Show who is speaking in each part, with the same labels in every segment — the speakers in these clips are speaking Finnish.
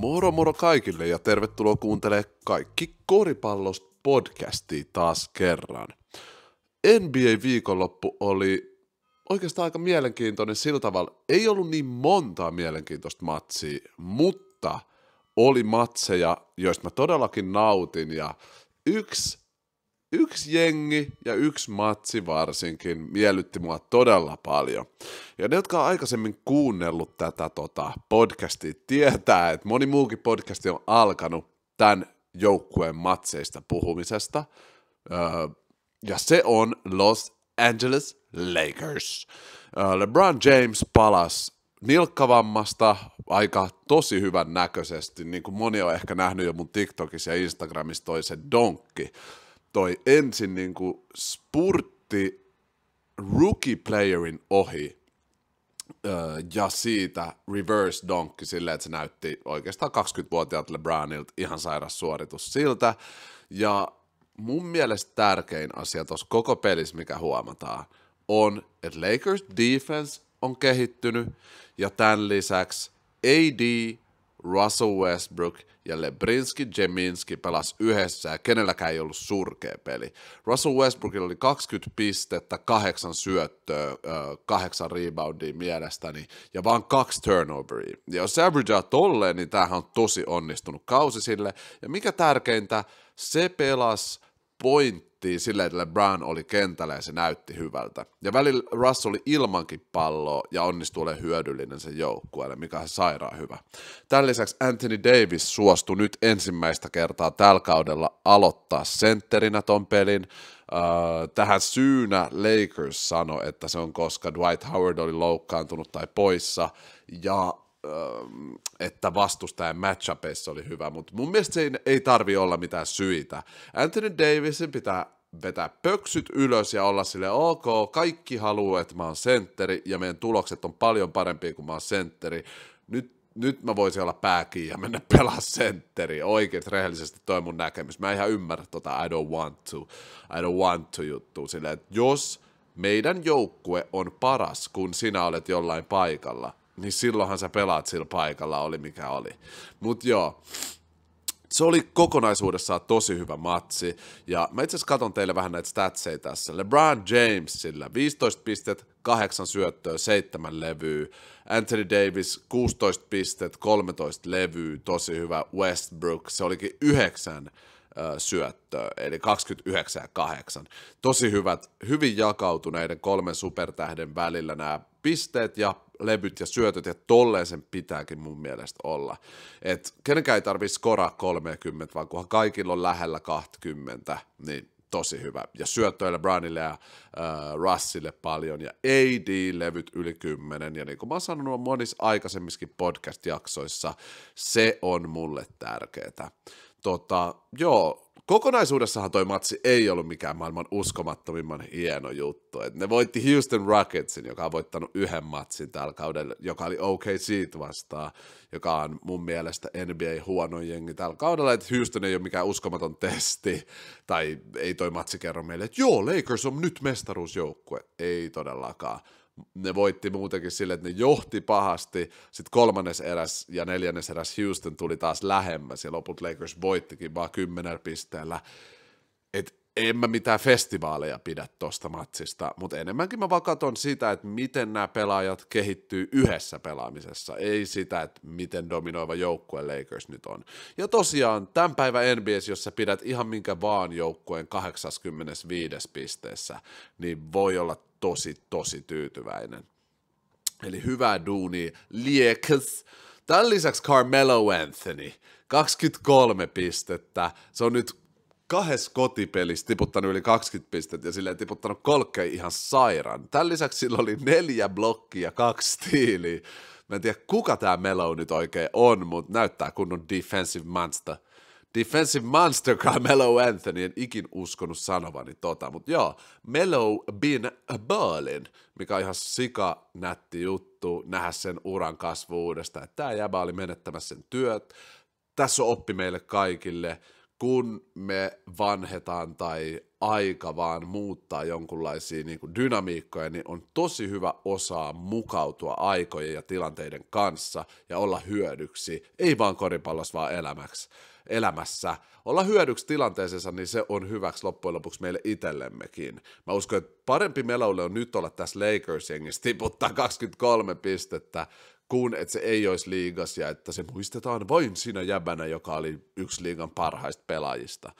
Speaker 1: Moro moro kaikille ja tervetuloa kuuntelemaan kaikki koripallosta podcastia taas kerran. NBA-viikonloppu oli oikeastaan aika mielenkiintoinen sillä tavalla. Ei ollut niin montaa mielenkiintoista matsia, mutta oli matseja, joista mä todellakin nautin ja yksi yksi jengi ja yksi matsi varsinkin miellytti mua todella paljon. Ja ne, jotka on aikaisemmin kuunnellut tätä tota, podcastia, tietää, että moni muukin podcasti on alkanut tämän joukkueen matseista puhumisesta. Öö, ja se on Los Angeles Lakers. Öö, LeBron James palas nilkkavammasta aika tosi hyvän näköisesti, niin kuin moni on ehkä nähnyt jo mun TikTokissa ja Instagramissa toisen donkki toi ensin niin kuin spurtti rookie playerin ohi ja siitä reverse donkki silleen, että se näytti oikeastaan 20 vuotiaat LeBronilta ihan sairas suoritus siltä. Ja mun mielestä tärkein asia tuossa koko pelissä, mikä huomataan, on, että Lakers defense on kehittynyt ja tämän lisäksi AD Russell Westbrook ja Lebrinski Jeminski pelas yhdessä ja kenelläkään ei ollut surkea peli. Russell Westbrookilla oli 20 pistettä, kahdeksan syöttöä, kahdeksan reboundia mielestäni ja vaan kaksi turnoveria. Ja jos averagea tolleen, niin tämähän on tosi onnistunut kausi sille. Ja mikä tärkeintä, se pelasi point pelattiin sillä, että Brown oli kentällä ja se näytti hyvältä. Ja välillä Russell oli ilmankin palloa ja onnistui olemaan hyödyllinen sen joukkueelle, mikä on sairaan hyvä. Tämän lisäksi Anthony Davis suostui nyt ensimmäistä kertaa tällä kaudella aloittaa sentterinä ton pelin. Uh, tähän syynä Lakers sanoi, että se on koska Dwight Howard oli loukkaantunut tai poissa, ja öö, että vastustajan matchupeissa oli hyvä, mutta mun mielestä ei tarvi olla mitään syitä. Anthony Davisin pitää vetää pöksyt ylös ja olla sille ok, kaikki haluaa, että mä oon sentteri ja meidän tulokset on paljon parempia kuin mä oon sentteri. Nyt, nyt mä voisin olla pääkiä ja mennä pelaa sentteri. oikein rehellisesti toi mun näkemys. Mä en ihan ymmärrä tota I don't want to, I don't want to juttu silleen, että jos meidän joukkue on paras, kun sinä olet jollain paikalla, niin silloinhan sä pelaat sillä paikalla, oli mikä oli. Mut joo, se oli kokonaisuudessaan tosi hyvä matsi, ja mä itse asiassa katon teille vähän näitä statseja tässä. LeBron James sillä 15 pistet, 8 syöttöä, 7 levyä. Anthony Davis 16 pistet, 13 levyä, tosi hyvä. Westbrook, se olikin 9 syöttöä, eli 29 ja 8. Tosi hyvät, hyvin jakautuneiden kolmen supertähden välillä nämä pisteet ja levyt ja syötöt, ja tolleen sen pitääkin mun mielestä olla. Et kenenkään ei tarvitse skoraa 30, vaan kunhan kaikilla on lähellä 20, niin tosi hyvä. Ja syöttöille Brownille ja äh, Russille paljon, ja AD-levyt yli 10, ja niin kuin mä oon sanonut monissa aikaisemmissakin podcast-jaksoissa, se on mulle tärkeää. Tota, joo, kokonaisuudessahan toi matsi ei ollut mikään maailman uskomattomimman hieno juttu. Et ne voitti Houston Rocketsin, joka on voittanut yhden matsin tällä kaudella, joka oli OKC vastaan, joka on mun mielestä NBA huono jengi tällä kaudella, että Houston ei ole mikään uskomaton testi, tai ei toi matsi kerro meille, että joo, Lakers on nyt mestaruusjoukkue. Ei todellakaan ne voitti muutenkin sille, että ne johti pahasti, sitten kolmannes eräs ja neljännes eräs Houston tuli taas lähemmäs, ja loput Lakers voittikin vaan kymmenellä pisteellä, en mä mitään festivaaleja pidä tuosta matsista, mutta enemmänkin mä vakaton sitä, että miten nämä pelaajat kehittyy yhdessä pelaamisessa, ei sitä, että miten dominoiva joukkue Lakers nyt on. Ja tosiaan, tämän päivän NBS, jos sä pidät ihan minkä vaan joukkueen 85. pisteessä, niin voi olla tosi, tosi tyytyväinen. Eli hyvää duuni Liekes. Tämän lisäksi Carmelo Anthony, 23 pistettä. Se on nyt kahdessa kotipelissä tiputtanut yli 20 pistettä ja silleen tiputtanut kolkkeen ihan sairaan. Tämän lisäksi sillä oli neljä blokkia, kaksi stiiliä. Mä en tiedä, kuka tämä Melo nyt oikein on, mutta näyttää kunnon defensive monster. Defensive monster Melo Anthony, en ikin uskonut sanovani tota, mutta joo, Melo bin ballin, mikä on ihan sika nätti juttu, nähdä sen uran kasvuudesta, uudestaan. Tämä jäbä oli menettämässä sen työt, tässä on oppi meille kaikille – kun me vanhetaan tai aika vaan muuttaa jonkunlaisia niin kuin dynamiikkoja, niin on tosi hyvä osaa mukautua aikojen ja tilanteiden kanssa ja olla hyödyksi, ei vaan koripallossa, vaan elämäksi, elämässä. Olla hyödyksi tilanteeseensa, niin se on hyväksi loppujen lopuksi meille itsellemmekin. Mä uskon, että parempi melolle on nyt olla tässä Lakers-jengissä tiputtaa 23 pistettä, kuin että se ei olisi liigas ja että se muistetaan vain sinä jäbänä, joka oli yksi liigan parhaista pelaajista.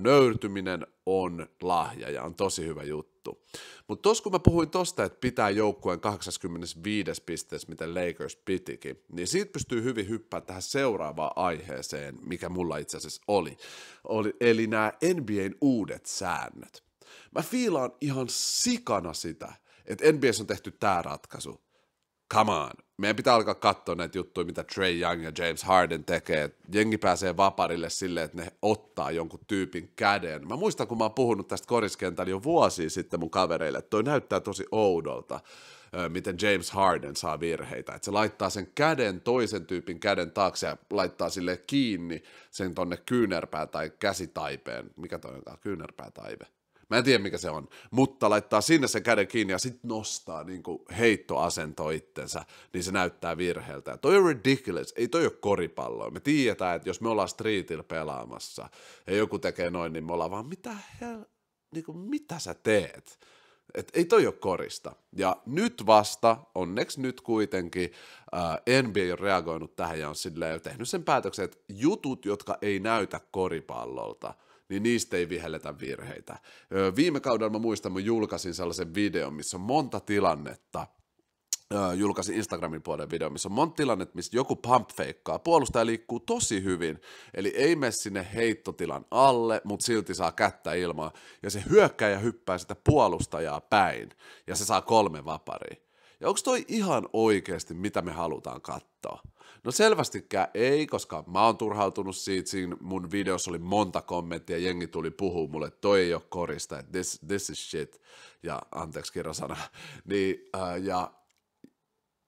Speaker 1: nöyrtyminen on lahja ja on tosi hyvä juttu. Mutta tuossa kun mä puhuin tosta, että pitää joukkueen 85 pisteessä, miten Lakers pitikin, niin siitä pystyy hyvin hyppää tähän seuraavaan aiheeseen, mikä mulla itse asiassa oli. oli eli nämä NBAn uudet säännöt. Mä fiilaan ihan sikana sitä, että NBS on tehty tämä ratkaisu come on. Meidän pitää alkaa katsoa näitä juttuja, mitä Trey Young ja James Harden tekee. Jengi pääsee vaparille silleen, että ne ottaa jonkun tyypin käden. Mä muistan, kun mä oon puhunut tästä koriskentällä jo vuosia sitten mun kavereille, että toi näyttää tosi oudolta miten James Harden saa virheitä. Että se laittaa sen käden, toisen tyypin käden taakse ja laittaa sille kiinni sen tonne kyynärpää tai käsitaipeen. Mikä toi on kyynärpää taipe. Mä en tiedä mikä se on, mutta laittaa sinne sen käden kiinni ja sitten nostaa niin kuin heittoasento itsensä, niin se näyttää virheeltä. Ja toi on ridiculous, ei toi ole koripallo. Me tiedetään, että jos me ollaan streetillä pelaamassa ja joku tekee noin, niin me ollaan vaan, mitä, hel... niin kuin, mitä sä teet? Et ei toi ole korista. Ja nyt vasta, onneksi nyt kuitenkin, äh, NBA on reagoinut tähän ja on silleen tehnyt sen päätöksen, että jutut, jotka ei näytä koripallolta – niin niistä ei vihelletä virheitä. Viime kaudella mä muistan, mä julkaisin sellaisen videon, missä on monta tilannetta, julkaisi Instagramin puolen video, missä on monta tilannetta, missä joku pumpfeikkaa, puolustaja liikkuu tosi hyvin, eli ei mene sinne heittotilan alle, mutta silti saa kättä ilmaa, ja se ja hyppää sitä puolustajaa päin, ja se saa kolme vaparia. Ja onko toi ihan oikeasti, mitä me halutaan katsoa? katsoa? No selvästikään ei, koska mä oon turhautunut siitä, siinä mun videossa oli monta kommenttia, jengi tuli puhuu mulle, toi ei ole korista, että this, this is shit, ja anteeksi kirjasana, niin, äh, ja,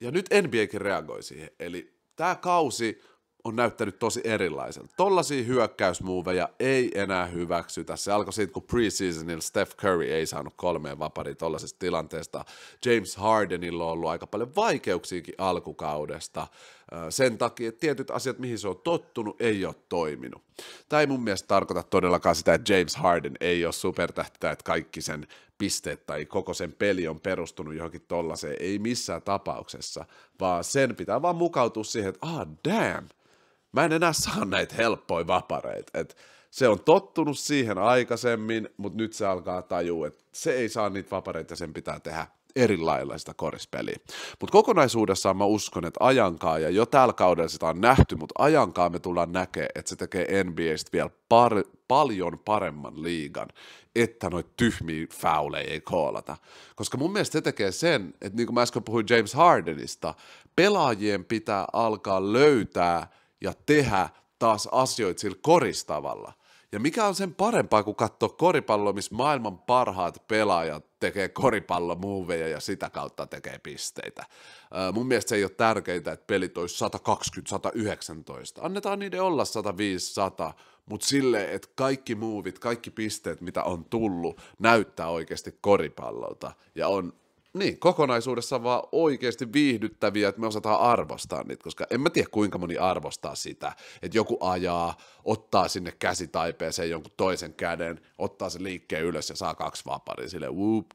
Speaker 1: ja nyt NBAkin reagoi siihen, eli tämä kausi on näyttänyt tosi erilaiselta. Tollaisia hyökkäysmuoveja ei enää hyväksytä. Se alkoi siitä, kun preseasonilla Steph Curry ei saanut kolmeen vaparia tollaisesta tilanteesta. James Hardenilla on ollut aika paljon vaikeuksiakin alkukaudesta sen takia, että tietyt asiat, mihin se on tottunut, ei ole toiminut. Tämä ei mun mielestä tarkoita todellakaan sitä, että James Harden ei ole supertähtä, että kaikki sen pisteet tai koko sen peli on perustunut johonkin tollaiseen, ei missään tapauksessa, vaan sen pitää vaan mukautua siihen, että ah damn, mä en enää saa näitä helppoja vapareita. Et se on tottunut siihen aikaisemmin, mutta nyt se alkaa tajua, että se ei saa niitä vapareita ja sen pitää tehdä eri lailla sitä korispeliä. Mutta kokonaisuudessaan mä uskon, että ajankaa, ja jo tällä kaudella sitä on nähty, mutta ajankaa me tullaan näkemään, että se tekee NBAstä vielä par- paljon paremman liigan, että noita tyhmiä fauleja ei koolata. Koska mun mielestä se tekee sen, että niin kuin mä äsken puhuin James Hardenista, pelaajien pitää alkaa löytää – ja tehdä taas asioita sillä koristavalla. Ja mikä on sen parempaa kuin katsoa koripallo, missä maailman parhaat pelaajat tekee koripallomuoveja ja sitä kautta tekee pisteitä. mun mielestä se ei ole tärkeintä, että pelit olisi 120-119. Annetaan niiden olla 105-100, mutta sille, että kaikki muuvit, kaikki pisteet, mitä on tullut, näyttää oikeasti koripallolta ja on niin, kokonaisuudessaan vaan oikeasti viihdyttäviä, että me osataan arvostaa niitä, koska en mä tiedä kuinka moni arvostaa sitä, että joku ajaa, ottaa sinne käsitaipeeseen jonkun toisen käden, ottaa se liikkeen ylös ja saa kaksi vaparia, sille whoop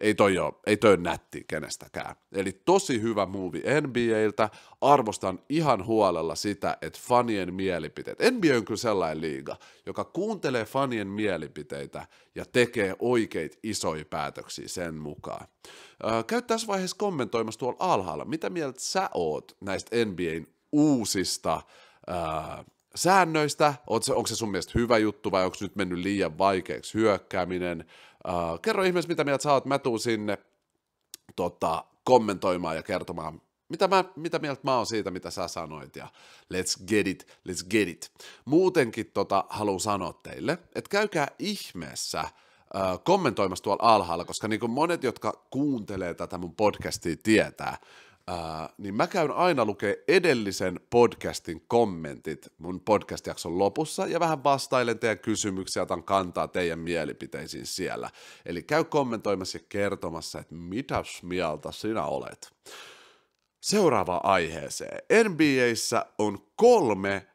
Speaker 1: Ei toi ole, ei toi ole nätti kenestäkään. Eli tosi hyvä muuvi NBAltä, arvostan ihan huolella sitä, että fanien mielipiteet, NBA on kyllä sellainen liiga, joka kuuntelee fanien mielipiteitä ja tekee oikeita isoja päätöksiä sen mukaan. Käy tässä vaiheessa kommentoimassa tuolla alhaalla, mitä mieltä sä oot näistä NBAn uusista ää, säännöistä, onko se sun mielestä hyvä juttu vai onko nyt mennyt liian vaikeaksi hyökkääminen. Ää, kerro ihmeessä, mitä mieltä sä oot, mä tuun sinne tota, kommentoimaan ja kertomaan mitä, mä, mitä mieltä mä oon siitä, mitä sä sanoit ja let's get it, let's get it. Muutenkin tota, haluan sanoa teille, että käykää ihmeessä kommentoimassa tuolla alhaalla, koska niin kuin monet, jotka kuuntelee tätä mun podcastia tietää, äh, niin mä käyn aina lukee edellisen podcastin kommentit mun podcast-jakson lopussa ja vähän vastailen teidän kysymyksiä, otan kantaa teidän mielipiteisiin siellä. Eli käy kommentoimassa ja kertomassa, että mitä mieltä sinä olet. Seuraava aiheeseen. NBAissä on kolme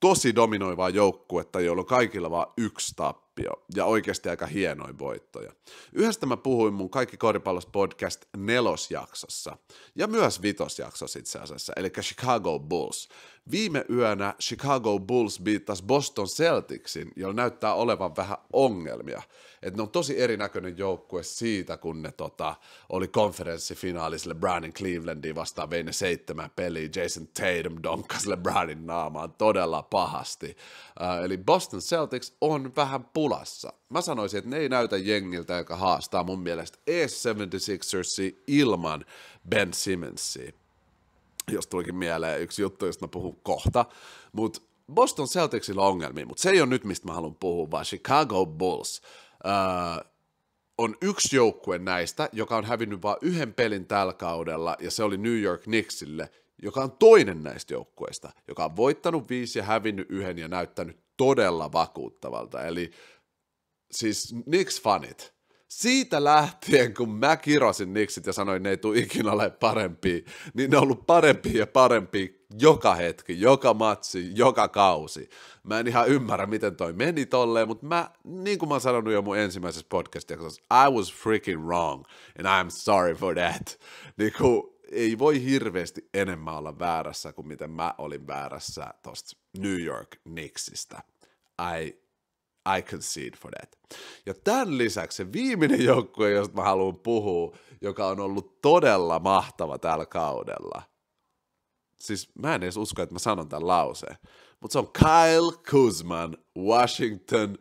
Speaker 1: tosi dominoivaa joukkuetta, joilla on kaikilla vain yksi tappi tappio ja oikeasti aika hienoin voittoja. Yhdestä mä puhuin mun Kaikki koripallos podcast nelosjaksossa ja myös vitosjaksossa itse asiassa, eli Chicago Bulls. Viime yönä Chicago Bulls viittasi Boston Celticsin, jolla näyttää olevan vähän ongelmia. Et ne on tosi erinäköinen joukkue siitä, kun ne tota, oli konferenssifinaalissa LeBronin Clevelandiin vastaan, vei ne seitsemän peliä, Jason Tatum donkasi LeBronin naamaan todella pahasti. Uh, eli Boston Celtics on vähän pur- pulassa. Mä sanoisin, että ne ei näytä jengiltä, joka haastaa mun mielestä e 76ersi ilman Ben Simmonsia. Jos tulikin mieleen yksi juttu, josta mä puhun kohta. Mutta Boston Celticsilla on ongelmia, mutta se ei ole nyt, mistä mä haluan puhua, vaan Chicago Bulls. Öö, on yksi joukkue näistä, joka on hävinnyt vain yhden pelin tällä kaudella, ja se oli New York Knicksille, joka on toinen näistä joukkueista, joka on voittanut viisi ja hävinnyt yhden ja näyttänyt todella vakuuttavalta. Eli siis Knicks-fanit, siitä lähtien, kun mä kirosin Knicksit ja sanoin, että ne ei tule ikinä ole parempi, niin ne on ollut parempi ja parempi joka hetki, joka matsi, joka kausi. Mä en ihan ymmärrä, miten toi meni tolleen, mutta mä, niin kuin mä oon sanonut jo mun ensimmäisessä podcastissa, I was freaking wrong, and I'm sorry for that. Niin kuin, ei voi hirveästi enemmän olla väärässä kuin miten mä olin väärässä tosta New York Knicksistä. I I concede for that. Ja tämän lisäksi se viimeinen joukkue, josta mä haluan puhua, joka on ollut todella mahtava tällä kaudella. Siis mä en edes usko, että mä sanon tämän lauseen. Mutta se on Kyle Kuzman, Washington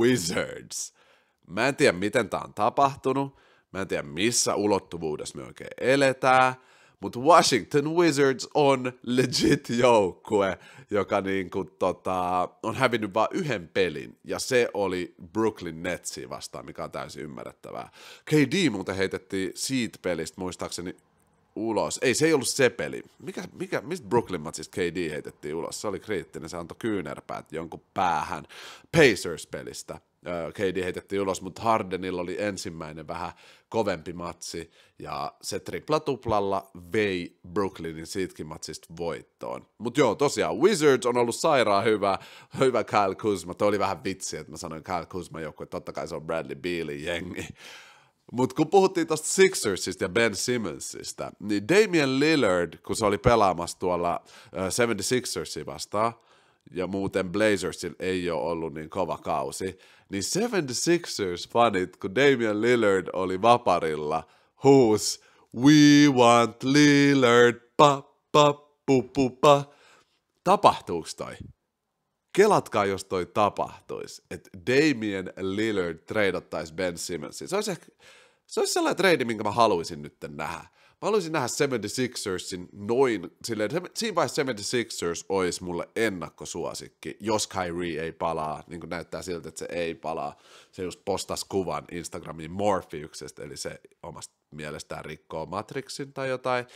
Speaker 1: Wizards. Mä en tiedä, miten tämä on tapahtunut. Mä en tiedä, missä ulottuvuudessa me oikein eletään mutta Washington Wizards on legit joukkue, joka niinku tota, on hävinnyt vain yhden pelin, ja se oli Brooklyn Netsi vastaan, mikä on täysin ymmärrettävää. KD muuten heitettiin siitä pelistä muistaakseni ulos. Ei, se ei ollut se peli. Mikä, mikä, mistä Brooklyn matsista KD heitettiin ulos? Se oli kriittinen, se antoi kyynärpäät jonkun päähän Pacers-pelistä. KD heitettiin ulos, mutta Hardenilla oli ensimmäinen vähän kovempi matsi, ja se triplatuplalla vei Brooklynin siitäkin matsista voittoon. Mutta joo, tosiaan Wizards on ollut sairaan hyvä, hyvä Kyle Kuzma. Toi oli vähän vitsi, että mä sanoin Kyle Kuzma joku, että totta kai se on Bradley Bealin jengi. Mutta kun puhuttiin tuosta Sixersista ja Ben Simmonsista, niin Damian Lillard, kun se oli pelaamassa tuolla 76ersia vastaan, ja muuten Blazersin ei ole ollut niin kova kausi, niin 76ers-fanit, kun Damian Lillard oli vaparilla, huus We want Lillard, pa, pa, pu, pu, pa. Tapahtuuko toi? kelatkaa, jos toi tapahtuisi, että Damien Lillard treidattaisi Ben Simmonsin. Se olisi, ehkä, se olisi sellainen trade, minkä mä haluaisin nyt nähdä. Mä haluaisin nähdä 76ersin noin, silleen, siinä vaiheessa 76ers olisi mulle ennakkosuosikki, jos Kyrie ei palaa, niin kuin näyttää siltä, että se ei palaa. Se just postas kuvan Instagramiin Morpheuksesta, eli se omasta mielestään rikkoo Matrixin tai jotain.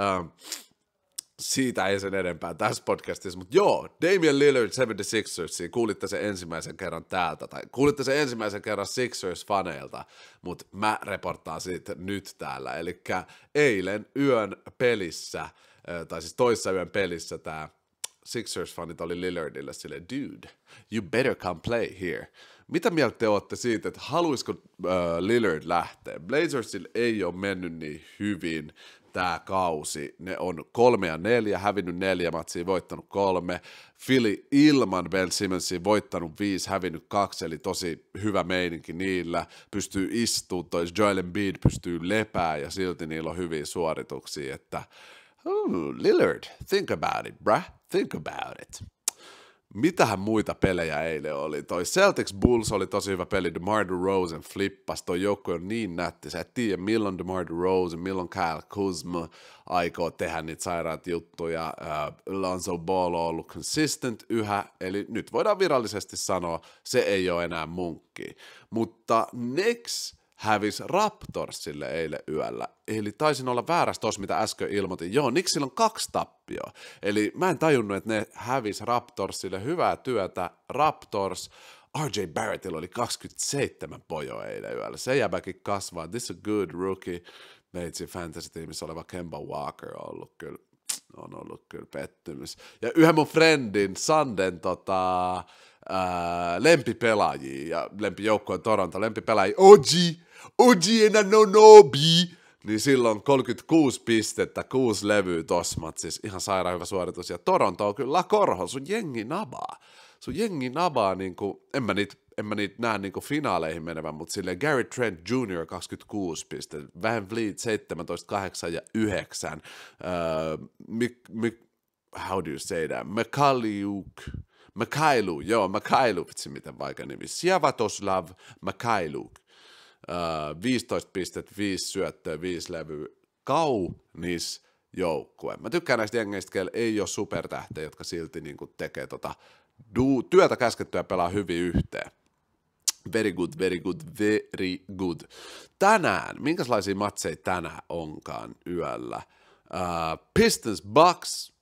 Speaker 1: Ähm, siitä ei sen enempää tässä podcastissa, mutta joo, Damian Lillard 76 ers kuulitte sen ensimmäisen kerran täältä, tai kuulitte sen ensimmäisen kerran Sixers-faneilta, mutta mä reportaan siitä nyt täällä, eli eilen yön pelissä, tai siis toissa yön pelissä tämä Sixers-fanit oli Lillardille sille, dude, you better come play here. Mitä mieltä te olette siitä, että haluaisiko uh, Lillard lähteä? Blazersille ei ole mennyt niin hyvin tämä kausi. Ne on kolme ja neljä, hävinnyt neljä matsia, voittanut kolme. Philly ilman Ben Simmonsia voittanut viisi, hävinnyt kaksi, eli tosi hyvä meininki niillä. Pystyy istumaan, toi Joel Embiid pystyy lepää ja silti niillä on hyviä suorituksia, että Ooh, hmm, Lillard, think about it, bruh, think about it mitähän muita pelejä eilen oli. Toi Celtics Bulls oli tosi hyvä peli, DeMar DeRozan flippas, toi joukko on niin nätti, sä et tiedä milloin DeMar DeRozan, milloin Kyle Kuzma aikoo tehdä niitä sairaat juttuja, uh, Lonzo Ball on ollut consistent yhä, eli nyt voidaan virallisesti sanoa, se ei ole enää munkki. Mutta next hävisi Raptorsille eilen yöllä. Eli taisin olla väärässä tos, mitä äsken ilmoitin. Joo, Nixillä on kaksi tappioa. Eli mä en tajunnut, että ne hävisi Raptorsille. Hyvää työtä, Raptors. RJ Barrettilla oli 27 pojoa eilen yöllä. Se jäbäkin kasvaa. This is a good rookie. Meitsi fantasy-tiimissä oleva Kemba Walker on ollut kyllä on ollut kyllä pettymys. Ja yhden mun friendin, Sanden, tota, ää, lempipelaajia ja lempijoukkojen Toronto lempipelaajia, Oji, Oji Enanonobi, niin silloin 36 pistettä, 6 levyä tossa siis ihan sairaan hyvä suoritus, ja Toronto on kyllä korho, sun jengi nabaa, sun jengi nabaa, niin kuin, en mä niitä en mä niitä näe niinku finaaleihin menevän, mutta sille Gary Trent Jr. 26 piste, Van Vliet 17, 8 ja 9, uh, Mik, Mik, how do you say that, Mikaliuk Mikhailu, joo, Mikhailu, vitsi miten vaikea nimi. Siavatoslav Mikhailu. Uh, äh, 15.5 pistet, syöttöä, 5 levy, Kaunis joukkue. Mä tykkään näistä jengeistä, kello ei ole supertähtejä, jotka silti niin kuin tekee tota du- työtä käskettyä ja pelaa hyvin yhteen. Very good, very good, very good. Tänään, minkälaisia matseja tänään onkaan yöllä? Uh, Pistons Bucks,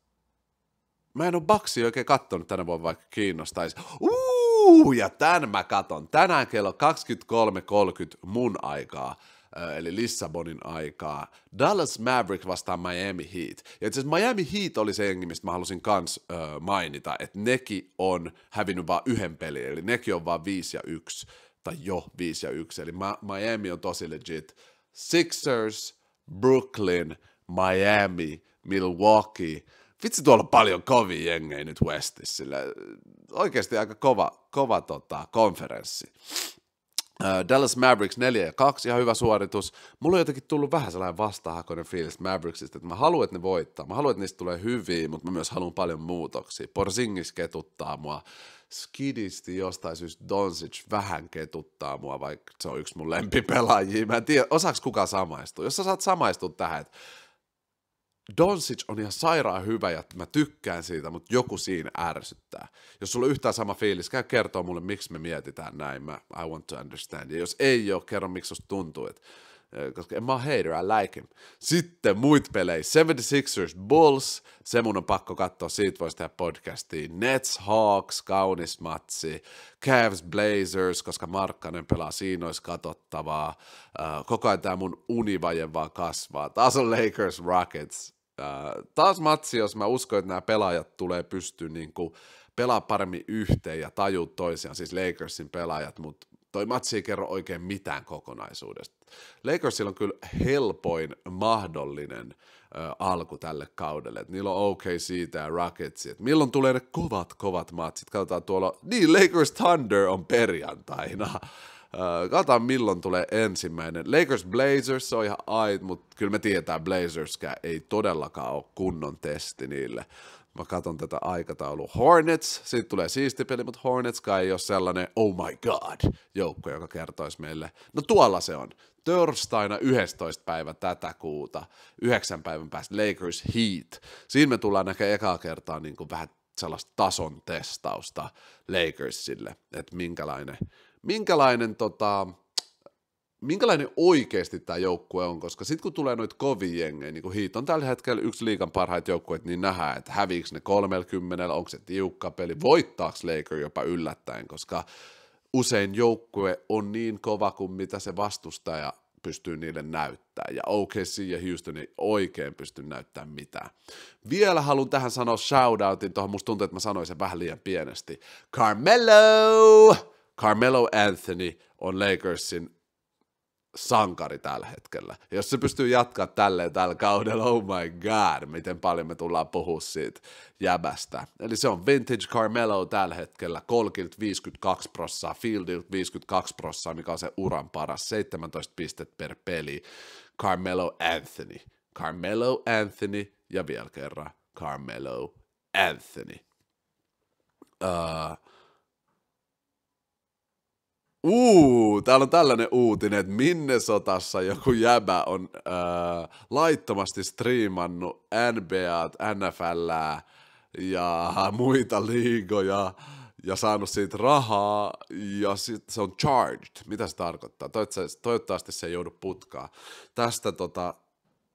Speaker 1: Mä en ole baksi, oikein kattonut tänä vuonna, vaikka kiinnostaisi. Uuu, ja tän mä katon. Tänään kello 23.30 mun aikaa äh, eli Lissabonin aikaa. Dallas Maverick vastaan Miami Heat. Ja itse asiassa Miami Heat oli se jengi, mistä mä halusin kans äh, mainita, että neki on hävinnyt vaan yhden pelin, eli neki on vaan 5 ja 1, tai jo 5 ja 1, eli Ma- Miami on tosi legit. Sixers, Brooklyn, Miami, Milwaukee, vitsi tuolla on paljon kovia jengejä nyt Westissä, sillä oikeasti aika kova, kova tota, konferenssi. Äh, Dallas Mavericks 4 ja 2, ihan hyvä suoritus. Mulla on jotenkin tullut vähän sellainen vastahakoinen fiilis Mavericksista, että mä haluan, että ne voittaa. Mä haluan, että niistä tulee hyviä, mutta mä myös haluan paljon muutoksia. Porzingis ketuttaa mua. Skidisti jostain syystä Donsic vähän ketuttaa mua, vaikka se on yksi mun lempipelaajia. Mä en tiedä, osaako kuka samaistuu, Jos sä saat samaistua tähän, että Donsic on ihan sairaan hyvä ja mä tykkään siitä, mutta joku siinä ärsyttää. Jos sulla on yhtään sama fiilis, käy kertoa mulle, miksi me mietitään näin, mä, I want to understand. Ja jos ei ole, kerro, miksi susta tuntuu, Et, koska en mä ole hater, I like him. Sitten muit pelejä, 76ers Bulls, se mun on pakko katsoa, siitä voisi tehdä podcastia. Nets Hawks, kaunis matsi. Cavs Blazers, koska Markkanen pelaa, siinä olisi katsottavaa. Koko ajan tämä mun univaje vaan kasvaa. Taas on Lakers Rockets, Äh, taas matsi, jos mä uskon, että nämä pelaajat tulee pystyä niin pelaamaan pelaa paremmin yhteen ja tajuu toisiaan, siis Lakersin pelaajat, mutta toi matsi ei kerro oikein mitään kokonaisuudesta. Lakersilla on kyllä helpoin mahdollinen ö, äh, alku tälle kaudelle. Et niillä on OK siitä ja Rockets. Et milloin tulee ne kovat, kovat matsit? Katsotaan tuolla, niin Lakers Thunder on perjantaina. Uh, katsotaan milloin tulee ensimmäinen. Lakers Blazers, se on ihan ait, mutta kyllä me tietää, Blazerskään ei todellakaan ole kunnon testi niille. Mä katson tätä aikataulua. Hornets, siitä tulee siisti peli, mutta kai ei ole sellainen oh my god joukko, joka kertoisi meille. No tuolla se on. Torstaina 11. päivä tätä kuuta, 9 päivän päästä Lakers Heat. Siinä me tullaan ehkä ekaa kertaa niin kuin vähän sellaista tason testausta Lakersille, että minkälainen minkälainen, tota, minkälainen oikeasti tämä joukkue on, koska sitten kun tulee noita kovin jengejä, niin kuin Heat on tällä hetkellä yksi liikan parhaita joukkueita, niin nähdään, että häviiks ne 30, onko se tiukka peli, voittaako Laker jopa yllättäen, koska usein joukkue on niin kova kuin mitä se vastustaja pystyy niille näyttää. Ja OKC ja Houston ei oikein pysty näyttämään mitään. Vielä haluan tähän sanoa shoutoutin, tuohon musta tuntuu, että mä sanoin sen vähän liian pienesti. Carmelo! Carmelo Anthony on Lakersin sankari tällä hetkellä. jos se pystyy jatkaa tälleen tällä kaudella, oh my god, miten paljon me tullaan puhua siitä jäbästä. Eli se on vintage Carmelo tällä hetkellä, kolkilt 52 prossaa, fieldilt 52 prossaa, mikä on se uran paras, 17 pistet per peli. Carmelo Anthony, Carmelo Anthony ja vielä kerran Carmelo Anthony. Uh, Uu, täällä on tällainen uutinen, että Minnesotassa joku jäbä on äh, laittomasti striimannut NBA, NFL ja muita liigoja ja saanut siitä rahaa ja sit se on charged. Mitä se tarkoittaa? Toivottavasti, se ei joudu putkaa. Tästä tota,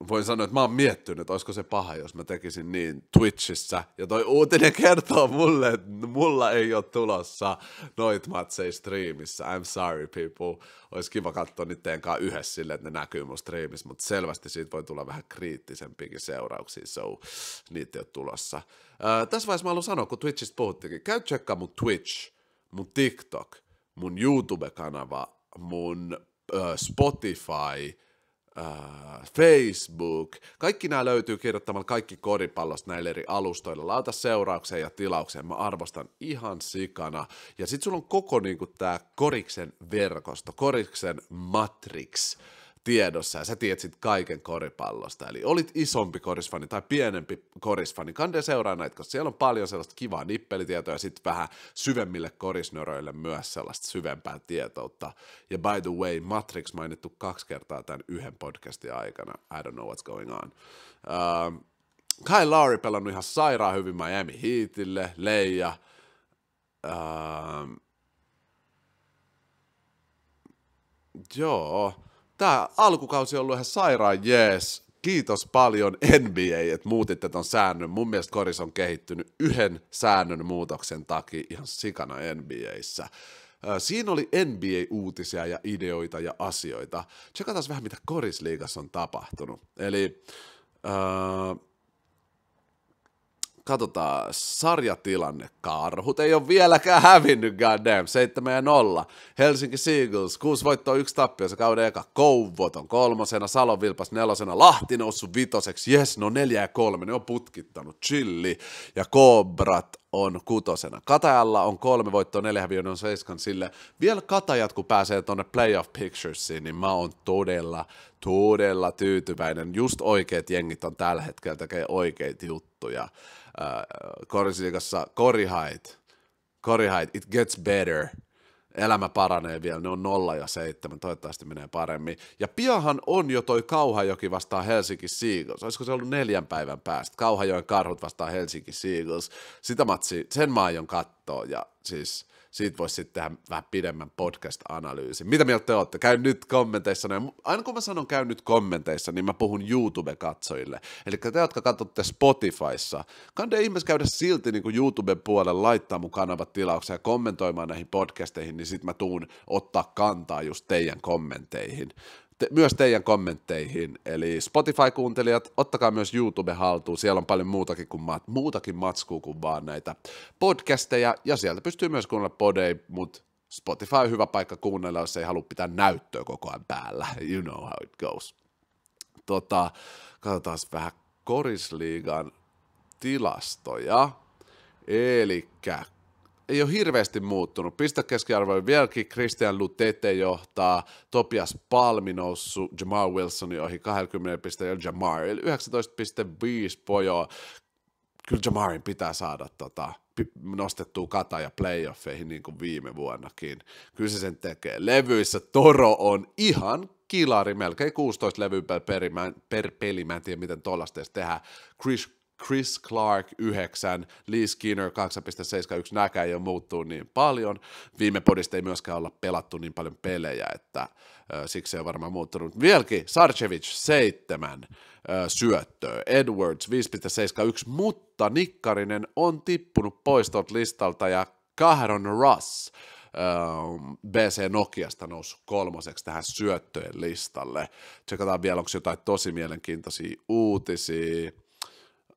Speaker 1: voin sanoa, että mä oon miettinyt, että olisiko se paha, jos mä tekisin niin Twitchissä. Ja toi uutinen kertoo mulle, että mulla ei ole tulossa noit matseja striimissä. I'm sorry people. Olisi kiva katsoa niiden kanssa yhdessä sille, että ne näkyy mun striimissä, mutta selvästi siitä voi tulla vähän kriittisempiinkin seurauksia, so niitä ei ole tulossa. Ää, tässä vaiheessa mä haluan sanoa, kun Twitchistä puhuttiinkin, käy tsekkaa mun Twitch, mun TikTok, mun YouTube-kanava, mun Spotify – Äh, Facebook. Kaikki nämä löytyy kirjoittamalla kaikki koripallosta näille eri alustoille. Laita seuraukseen ja tilaukseen, mä arvostan ihan sikana. Ja sit sulla on koko niinku tää Koriksen verkosto, Koriksen Matrix tiedossa ja sä tiedät kaiken koripallosta. Eli olit isompi korisfani tai pienempi korisfani, kande seuraa näitä, koska siellä on paljon sellaista kivaa nippelitietoa ja sitten vähän syvemmille korisnöröille myös sellaista syvempää tietoutta. Ja by the way, Matrix mainittu kaksi kertaa tämän yhden podcastin aikana. I don't know what's going on. Um, Kyle Lowry pelannut ihan sairaan hyvin Miami Heatille, Leija. Um, joo, tämä alkukausi on ollut ihan sairaan jees. Kiitos paljon NBA, että muutitte ton säännön. Mun mielestä koris on kehittynyt yhden säännön muutoksen takia ihan sikana NBAissä. Siinä oli NBA-uutisia ja ideoita ja asioita. Tsekataan vähän, mitä korisliigassa on tapahtunut. Eli öö, katsotaan sarjatilanne. Karhut ei ole vieläkään hävinnyt, goddamn. 7-0. Helsinki Seagulls, 6 voittoa, 1 tappio, se kauden eka. Kouvot on kolmosena, Salon Vilpas nelosena, Lahti noussut vitoseksi. yes, no 4 ja 3, ne on putkittanut. Chilli ja Kobrat on kutosena. Katajalla on kolme voittoa, neljä häviöä, on seiskan sille. Vielä katajat, kun pääsee tuonne playoff picturesiin, niin mä oon todella, todella tyytyväinen. Just oikeat jengit on tällä hetkellä tekee oikeita juttuja. Äh, Korisliikassa korihait, korihait, it gets better – elämä paranee vielä, ne on nolla ja seitsemän, toivottavasti menee paremmin. Ja piahan on jo toi Kauhajoki vastaan Helsinki Seagulls, olisiko se ollut neljän päivän päästä, Kauhajoen karhut vastaan Helsinki Seagulls, sitä matsi, sen mä aion katsoa ja siis – siitä voisi sitten tehdä vähän pidemmän podcast-analyysin. Mitä mieltä te olette? Käy nyt kommenteissa. Ja aina kun mä sanon käy nyt kommenteissa, niin mä puhun YouTube-katsojille. Eli te, jotka katsotte Spotifyssa, kannattaa ihmeessä käydä silti niin kuin YouTuben puolella laittaa mun kanavat tilauksia ja kommentoimaan näihin podcasteihin, niin sit mä tuun ottaa kantaa just teidän kommentteihin te, myös teidän kommentteihin. Eli Spotify-kuuntelijat, ottakaa myös YouTube haltuun. Siellä on paljon muutakin, kuin, mat, muutakin matskua kuin vaan näitä podcasteja. Ja sieltä pystyy myös kuunnella podei, mutta Spotify on hyvä paikka kuunnella, jos ei halua pitää näyttöä koko ajan päällä. You know how it goes. Tota, katsotaan vähän Korisliigan tilastoja. Eli ei ole hirveästi muuttunut. Pistä keskiarvoin vieläkin Christian Lutete johtaa, Topias Palmi noussut Jamal Wilsoni ohi 20 ja Jamar, eli 19,5 pojoa. Kyllä Jamarin pitää saada tota, nostettua ja playoffeihin niin kuin viime vuonnakin. Kyllä se sen tekee. Levyissä Toro on ihan kilari, melkein 16 levyä per, peli. Mä en tiedä, miten tollasta edes tehdään. Chris Chris Clark 9, Lee Skinner 2.71, näkään ei ole muuttuu niin paljon. Viime podista ei myöskään olla pelattu niin paljon pelejä, että siksi se on varmaan muuttunut. Vieläkin Sarcevic 7 syöttöä, Edwards 5.71, mutta Nikkarinen on tippunut pois tuolta listalta ja Kahron Russ ähm, BC Nokiasta noussut kolmoseksi tähän syöttöjen listalle. Tsekataan vielä, onko jotain tosi mielenkiintoisia uutisia.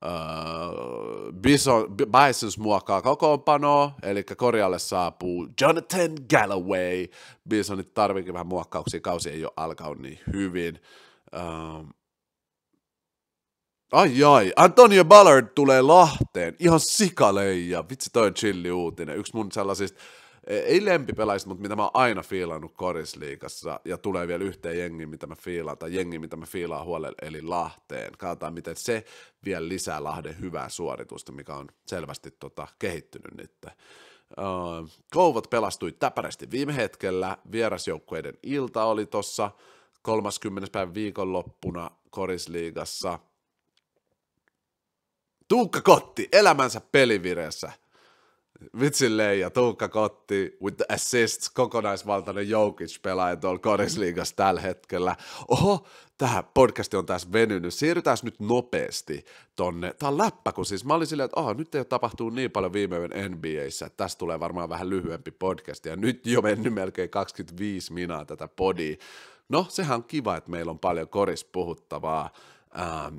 Speaker 1: Öö, Bison, Bisons muokkaa kokoonpanoa, eli korjalle saapuu Jonathan Galloway. Bisonit tarvinkin vähän muokkauksia, kausi ei ole alkanut niin hyvin. Uh, ai ai, Antonio Ballard tulee Lahteen, ihan sikaleija, vitsi toi on chilli uutinen, yksi mun sellaisista ei lempipelaajista, mutta mitä mä oon aina fiilannut korisliikassa ja tulee vielä yhteen jengi, mitä mä fiilaan, tai jengi, mitä mä fiilaan huolelle, eli Lahteen. Katsotaan, miten se vielä lisää Lahden hyvää suoritusta, mikä on selvästi tota, kehittynyt nyt. Uh, Kouvat pelastui täpärästi viime hetkellä, vierasjoukkueiden ilta oli tuossa 30. päivän viikonloppuna korisliigassa. Tuukka Kotti, elämänsä pelivireessä Vitsin Leija, Tuukka Kotti with the assists, kokonaisvaltainen Jokic pelaaja tuolla Korisliigassa tällä hetkellä. Oho, tämä podcast on taas venynyt. Siirrytään nyt nopeasti tonne. Tämä on läppä, kun siis mä olin silleen, että oho, nyt ei ole tapahtunut niin paljon viime yön NBAissä, että tästä tulee varmaan vähän lyhyempi podcast. Ja nyt jo mennyt melkein 25 minaa tätä podia. No, sehän on kiva, että meillä on paljon koris puhuttavaa. Ähm,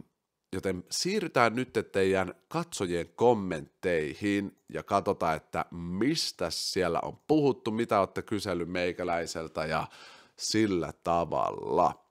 Speaker 1: Joten siirrytään nyt teidän katsojien kommentteihin ja katsotaan, että mistä siellä on puhuttu, mitä olette kysellyt meikäläiseltä ja sillä tavalla.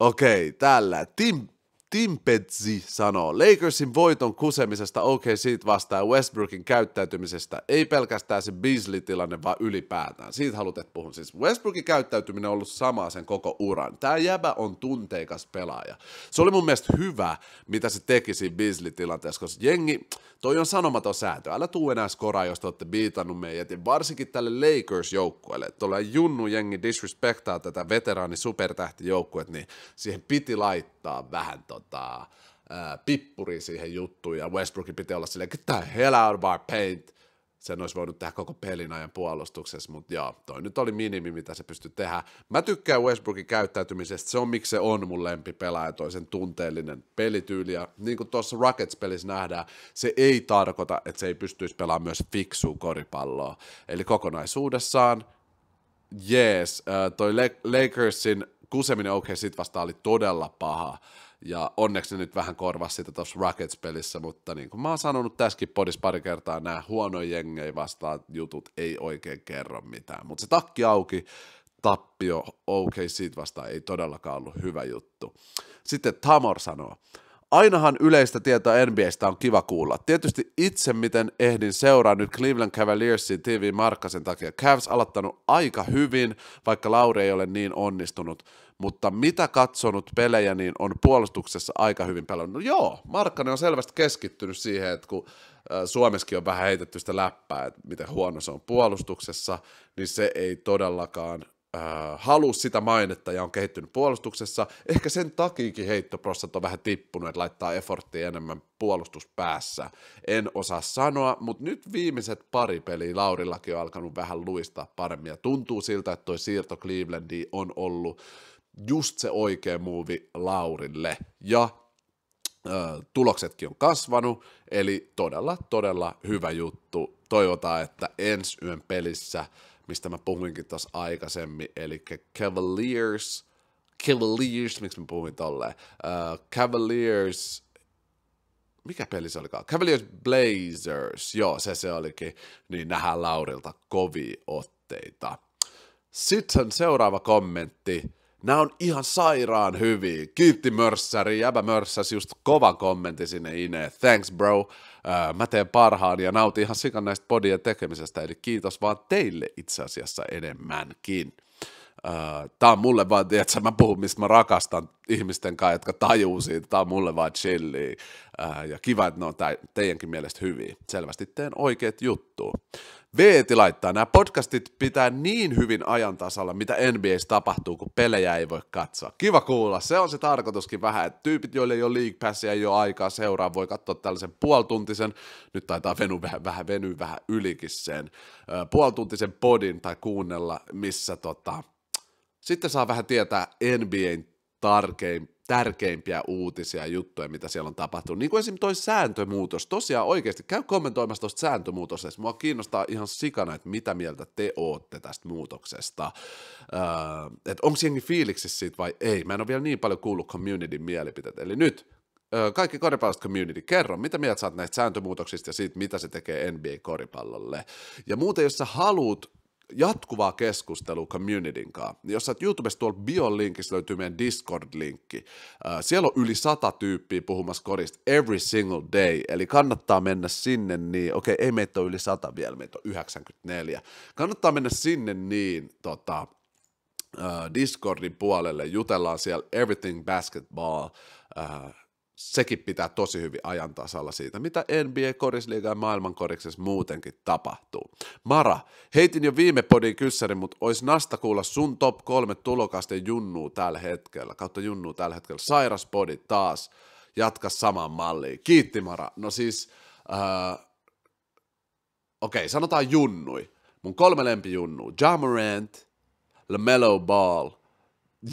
Speaker 1: Okei, täällä Tim Timpetsi sanoo, Lakersin voiton kusemisesta OK siitä vastaa Westbrookin käyttäytymisestä, ei pelkästään se Beasley-tilanne, vaan ylipäätään. Siitä haluat, että puhun. Siis Westbrookin käyttäytyminen on ollut sama sen koko uran. Tämä jäbä on tunteikas pelaaja. Se oli mun mielestä hyvä, mitä se teki siinä Beasley-tilanteessa, koska jengi, toi on sanomaton sääntö. Älä tuu enää skoraa, jos te olette biitannut meidät, ja varsinkin tälle Lakers-joukkueelle. Tuolla junnu jengi disrespektaa tätä veteraani supertähtijoukkuet, niin siihen piti laittaa laittaa vähän tota, ää, pippuri siihen juttuun, ja Westbrookin piti olla silleen, että hell out of paint, sen olisi voinut tehdä koko pelin ajan puolustuksessa, mutta joo, toi nyt oli minimi, mitä se pystyi tehdä. Mä tykkään Westbrookin käyttäytymisestä, se on miksi se on mun lempipelaaja, toi sen tunteellinen pelityyli, ja niin kuin tuossa Rockets-pelissä nähdään, se ei tarkoita, että se ei pystyisi pelaamaan myös fiksua koripalloa. Eli kokonaisuudessaan, jees, toi Lakersin kuseminen okei, okay, sit vasta oli todella paha. Ja onneksi ne nyt vähän korvasi sitä tuossa Rockets-pelissä, mutta niin kuin mä oon sanonut tässäkin podissa pari kertaa, nämä huono jengei vastaan jutut ei oikein kerro mitään. Mutta se takki auki, tappio, okei, okay, siitä vastaan ei todellakaan ollut hyvä juttu. Sitten Tamor sanoo, ainahan yleistä tietoa NBAstä on kiva kuulla. Tietysti itse, miten ehdin seuraa nyt Cleveland Cavaliersin TV Markkasen takia. Cavs aloittanut aika hyvin, vaikka Lauri ei ole niin onnistunut. Mutta mitä katsonut pelejä, niin on puolustuksessa aika hyvin pelannut. No joo, Markkanen on selvästi keskittynyt siihen, että kun Suomessakin on vähän heitetty sitä läppää, että miten huono se on puolustuksessa, niin se ei todellakaan Äh, halus sitä mainetta ja on kehittynyt puolustuksessa. Ehkä sen takiakin heittoprossat on vähän tippunut, että laittaa efforttia enemmän puolustuspäässä. En osaa sanoa, mutta nyt viimeiset pari peliä Laurillakin on alkanut vähän luistaa paremmin ja tuntuu siltä, että toi siirto Clevelandiin on ollut just se oikea muuvi Laurille. Ja ö, äh, tuloksetkin on kasvanut, eli todella, todella hyvä juttu. Toivotaan, että ensi yön pelissä – mistä mä puhuinkin tuossa aikaisemmin, eli Cavaliers, Cavaliers, miksi mä puhuin tolleen, uh, Cavaliers, mikä peli se olikaan? Cavaliers Blazers, joo, se se olikin, niin nähdään Laurilta kovia otteita. Sitten seuraava kommentti, Nämä on ihan sairaan hyviä. Kiitti mörssäri, jäbä mörssäs, just kova kommentti sinne Ine. Thanks bro, Ää, äh, mä teen parhaan ja nautin ihan sikan näistä podien tekemisestä, eli kiitos vaan teille itse asiassa enemmänkin. Ää, äh, tää on mulle vaan, että mä puhun, mistä mä rakastan ihmisten kanssa, jotka tajuu siitä, tää on mulle vaan chilli. Ää, äh, ja kiva, että ne on teidänkin mielestä hyviä. Selvästi teen oikeat juttu. Veeti laittaa, nämä podcastit pitää niin hyvin ajan tasalla, mitä NBAssä tapahtuu, kun pelejä ei voi katsoa. Kiva kuulla, se on se tarkoituskin vähän, että tyypit, joille ei ole League Passia, ei ole aikaa seuraa, voi katsoa tällaisen puoltuntisen, nyt taitaa venyä vähän, vähän, veny vähän ylikin sen, puoltuntisen podin tai kuunnella, missä tota, sitten saa vähän tietää NBAn tarkein, tärkeimpiä uutisia ja juttuja, mitä siellä on tapahtunut. Niin kuin esimerkiksi toi sääntömuutos. Tosiaan oikeasti käy kommentoimassa tuosta sääntömuutosesta. Siis mua kiinnostaa ihan sikana, että mitä mieltä te ootte tästä muutoksesta. Öö, että onko jengi fiiliksissä siitä vai ei. Mä en ole vielä niin paljon kuullut communityn mielipiteitä. Eli nyt öö, kaikki koripallot community, kerro, mitä mieltä saat näistä sääntömuutoksista ja siitä, mitä se tekee NBA-koripallolle. Ja muuten, jos sä haluut jatkuvaa keskustelua communityn kanssa. Jos sä oot YouTubessa tuolla bio linkissä löytyy meidän Discord-linkki. Äh, siellä on yli sata tyyppiä puhumassa kodista every single day, eli kannattaa mennä sinne niin, okei ei meitä ole yli sata vielä, meitä on 94. Kannattaa mennä sinne niin, tota, äh, Discordin puolelle, jutellaan siellä everything basketball, äh, sekin pitää tosi hyvin ajan tasalla siitä, mitä NBA, korisliiga ja maailmankoriksessa muutenkin tapahtuu. Mara, heitin jo viime podin kyssärin, mutta ois nasta kuulla sun top kolme tulokasten junnuu tällä hetkellä, kautta junnuu tällä hetkellä. Sairas podi taas, jatka samaan malliin. Kiitti Mara. No siis, äh, okei, okay, sanotaan junnui. Mun kolme lempijunnuu. Jammerant, Lamello LaMelo Ball –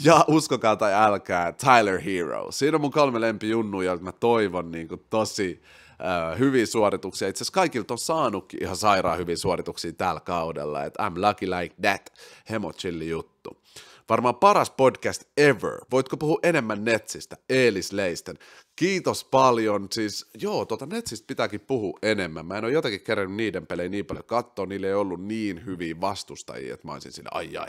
Speaker 1: ja uskokaa tai älkää, Tyler Hero. Siinä on mun kolme lempijunnuja, jotka mä toivon niin kuin, tosi äh, hyviä suorituksia. Itse asiassa kaikilta on saanutkin ihan sairaan hyviä suorituksia tällä kaudella. Et I'm lucky like that. Hemo chilli juttu. Varmaan paras podcast ever. Voitko puhua enemmän Netsistä? Eelis Leisten. Kiitos paljon. Siis joo, tota Netsistä pitääkin puhua enemmän. Mä en ole jotenkin kerännyt niiden pelejä niin paljon katsoa. Niillä ei ollut niin hyviä vastustajia, että mä olisin siinä ai ai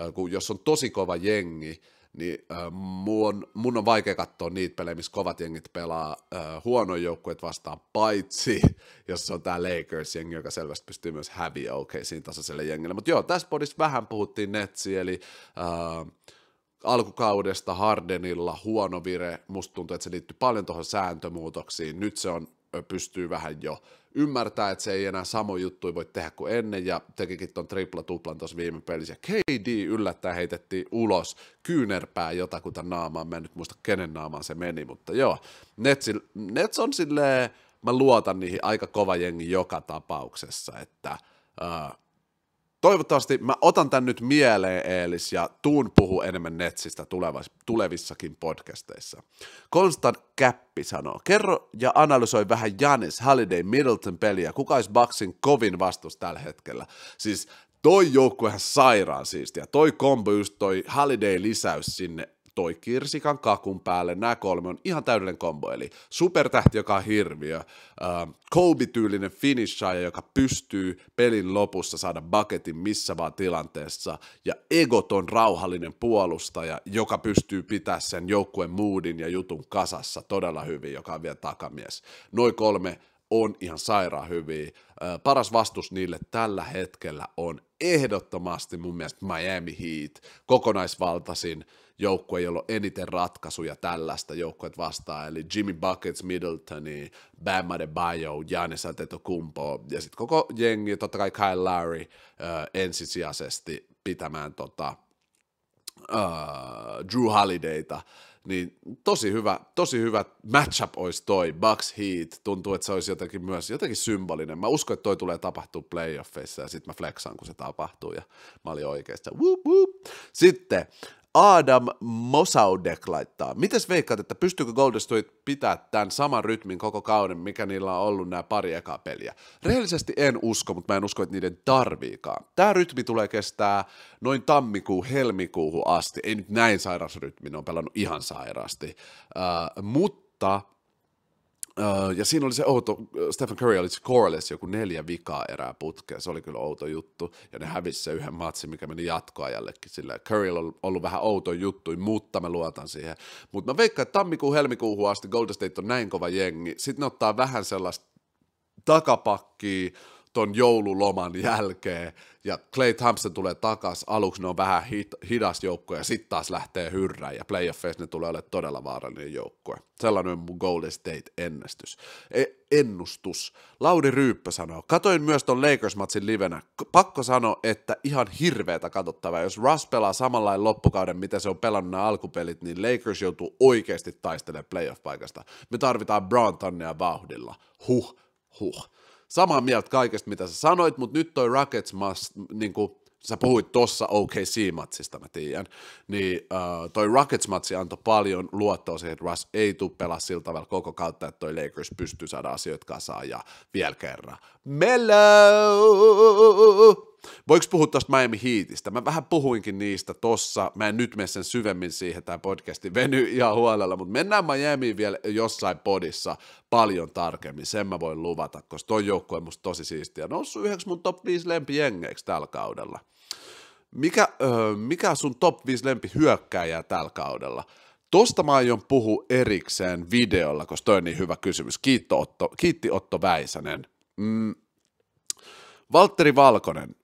Speaker 1: Äh, kun jos on tosi kova jengi, niin äh, mun, mun on vaikea katsoa niitä pelejä, missä kovat jengit pelaa äh, huonoja joukkueet vastaan, paitsi jos on tämä Lakers-jengi, joka selvästi pystyy myös häviä okei okay, siinä tasaiselle jengille. Mutta joo, tässä podissa vähän puhuttiin netsi, eli äh, alkukaudesta Hardenilla huono vire, musta tuntuu, että se liittyy paljon tuohon sääntömuutoksiin, nyt se on pystyy vähän jo ymmärtää, että se ei enää samo juttu voi tehdä kuin ennen, ja tekikin ton tripla-tuplan tuossa viime pelissä. KD yllättäen heitettiin ulos kyynärpää jotakuta naamaan, mä en nyt muista kenen naamaan se meni, mutta joo, Nets, Nets on silleen, mä luotan niihin aika kova jengi joka tapauksessa, että uh, toivottavasti mä otan tän nyt mieleen Eelis ja tuun puhu enemmän Netsistä tulevas, tulevissakin podcasteissa. Konstant Käppi sanoo, kerro ja analysoi vähän Janis Holiday Middleton peliä, kuka olisi Baksin kovin vastus tällä hetkellä. Siis toi joukkuehan sairaan siistiä, toi kombo just toi Holiday lisäys sinne toi kirsikan kakun päälle, nämä kolme on ihan täydellinen kombo, eli supertähti, joka on hirviö, äh, Kobe-tyylinen finishaaja, joka pystyy pelin lopussa saada bucketin missä vaan tilanteessa, ja egoton rauhallinen puolustaja, joka pystyy pitää sen joukkueen moodin ja jutun kasassa todella hyvin, joka on vielä takamies. Noin kolme on ihan sairaan hyviä. Äh, paras vastus niille tällä hetkellä on ehdottomasti mun mielestä Miami Heat, kokonaisvaltaisin, joukkue, jolla on eniten ratkaisuja tällaista joukkueet vastaan, eli Jimmy Buckets, Middletoni, Bam Adebayo, Giannis Antetokounmpo, ja sitten koko jengi, totta kai Kyle Lowry äh, ensisijaisesti pitämään tota, äh, Drew Holidayta, niin tosi hyvä, tosi hyvä matchup olisi toi, Bucks Heat, tuntuu, että se olisi jotenkin myös jotenkin symbolinen. Mä uskon, että toi tulee tapahtua playoffeissa ja sitten mä flexaan, kun se tapahtuu ja mä olin oikeassa. Sitten Adam Mosaudek laittaa. Mites veikkaat, että pystyykö Golden State pitää tämän saman rytmin koko kauden, mikä niillä on ollut nämä pari ekaa peliä? Rehellisesti en usko, mutta mä en usko, että niiden tarviikaan. Tämä rytmi tulee kestää noin tammikuun, helmikuuhun asti. Ei nyt näin sairas rytmi, ne on pelannut ihan sairaasti. Uh, mutta Uh, ja siinä oli se outo, Stephen Curry oli scoreless joku neljä vikaa erää putkea, se oli kyllä outo juttu, ja ne hävisi se yhden matsin, mikä meni jatkoajallekin, sillä Curry on ollut vähän outo juttu, mutta mä luotan siihen. Mutta mä veikkaan, että tammikuun, helmikuuhun asti Golden State on näin kova jengi, sitten ne ottaa vähän sellaista takapakkia, ton joululoman jälkeen, ja Clay Thompson tulee takas, aluksi ne on vähän hit- hidas joukkue, ja sitten taas lähtee hyrrään, ja playoffeissa ne tulee olemaan todella vaarallinen joukkue. Sellainen on mun Golden State-ennustus. E- ennustus. Lauri Ryyppö sanoo, katoin myös ton Lakers-matsin livenä. Pakko sanoa, että ihan hirveätä katsottavaa. Jos Russ pelaa samanlainen loppukauden, mitä se on pelannut nämä alkupelit, niin Lakers joutuu oikeasti taistelemaan playoff-paikasta. Me tarvitaan Brown tonnea vauhdilla. Huh, huh samaa mieltä kaikesta, mitä sä sanoit, mutta nyt toi Rockets must, niin kuin, sä puhuit tuossa OKC-matsista, mä tiedän, niin uh, toi Rockets-matsi antoi paljon luottoa siihen, että Russ ei tule pelaa sillä tavalla koko kautta, että toi Lakers pystyy saada asioita kasaan ja vielä kerran. Mellow! Voiko puhua tuosta Miami Heatistä? Mä vähän puhuinkin niistä tossa, mä en nyt mene sen syvemmin siihen, tämä podcasti veny ihan huolella, mutta mennään Miamiin vielä jossain podissa paljon tarkemmin, sen mä voin luvata, koska toi joukkue on musta tosi siistiä, noussut yhdeksi mun top 5 lempijengeiksi tällä kaudella. Mikä, öö, mikä sun top 5 lempihyökkääjää tällä kaudella? Tosta mä aion puhua erikseen videolla, koska toi on niin hyvä kysymys. Kiitto Otto, kiitti Otto Väisänen. Mm. Valtteri Valkonen,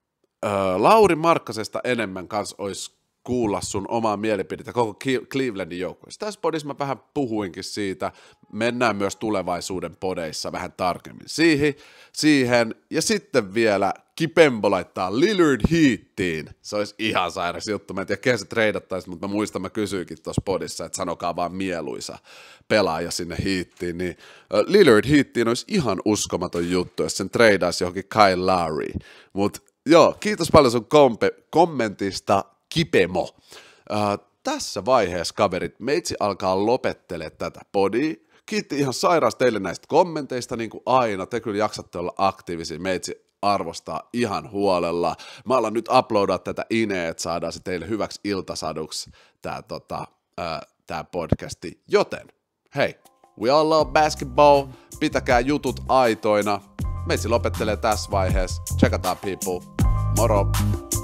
Speaker 1: Lauri Markkasesta enemmän kanssa olisi kuulla sun omaa mielipidettä koko Clevelandin joukkueesta. Tässä podissa mä vähän puhuinkin siitä, mennään myös tulevaisuuden podeissa vähän tarkemmin siihen, siihen. ja sitten vielä Kipembo laittaa Lillard hiittiin. Se olisi ihan sairas juttu. Mä en tiedä, se treidattaisi, mutta mä muistan, mä kysyinkin tuossa podissa, että sanokaa vaan mieluisa pelaaja sinne hiittiin. Niin Lillard hiittiin olisi ihan uskomaton juttu, jos sen treidaisi johonkin Kyle Lowry. Mutta Joo, kiitos paljon sun kompe, kommentista, Kipemo. Uh, tässä vaiheessa, kaverit, meitsi alkaa lopettele tätä podi. Kiitti ihan sairaas teille näistä kommenteista, niin kuin aina. Te kyllä jaksatte olla aktiivisia. Meitsi arvostaa ihan huolella. Mä alan nyt uploadaa tätä ineet, että saadaan se teille hyväksi iltasaduksi tämä tota, äh, podcasti. Joten, hei, we all love basketball. Pitäkää jutut aitoina. Meitsi lopettelee tässä vaiheessa. Check out people. مراب